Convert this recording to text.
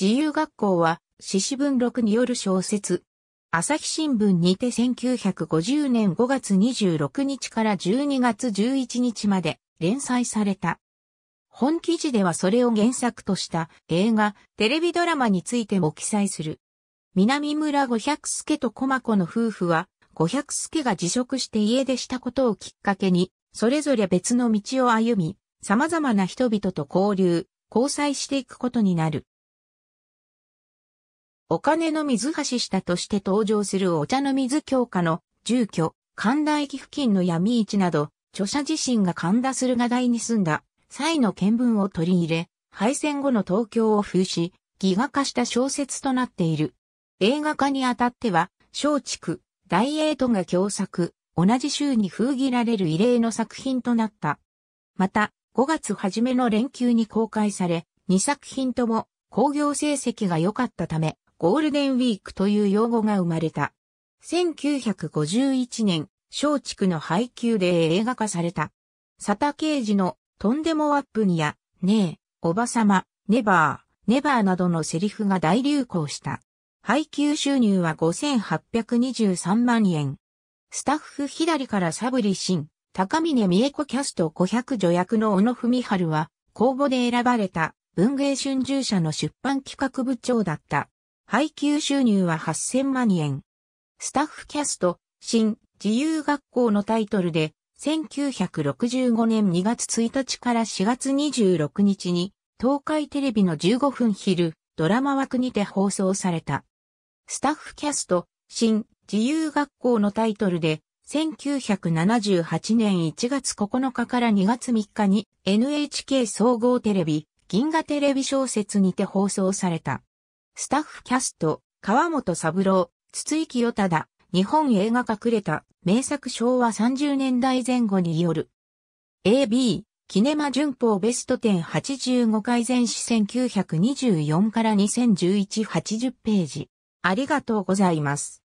自由学校は、獅子文録による小説。朝日新聞にて1950年5月26日から12月11日まで連載された。本記事ではそれを原作とした映画、テレビドラマについても記載する。南村五百助と駒子の夫婦は、五百助が辞職して家出したことをきっかけに、それぞれ別の道を歩み、様々な人々と交流、交際していくことになる。お金の水橋下として登場するお茶の水教科の住居、神田駅付近の闇市など、著者自身が神田駿河台に住んだ際の見聞を取り入れ、敗戦後の東京を封し、ギガ化した小説となっている。映画化にあたっては、松竹、大英都が共作、同じ週に封切られる異例の作品となった。また、5月初めの連休に公開され、2作品とも興行成績が良かったため、ゴールデンウィークという用語が生まれた。1951年、松竹の配給で映画化された。佐田刑事のとんでもワップにや、ねえ、おばさま、ネバー、ネバーなどのセリフが大流行した。配給収入は5823万円。スタッフ左からサブリシン、高峰美恵子キャスト500助役の小野文春は、公募で選ばれた文芸春秋社の出版企画部長だった。配給収入は8000万円。スタッフキャスト、新、自由学校のタイトルで、1965年2月1日から4月26日に、東海テレビの15分昼、ドラマ枠にて放送された。スタッフキャスト、新、自由学校のタイトルで、1978年1月9日から2月3日に NHK 総合テレビ、銀河テレビ小説にて放送された。スタッフキャスト、川本三郎、筒井清忠、日本映画隠れた、名作昭和30年代前後による。AB、キネマ旬報ベスト10 85回前史1924から2011 80ページ。ありがとうございます。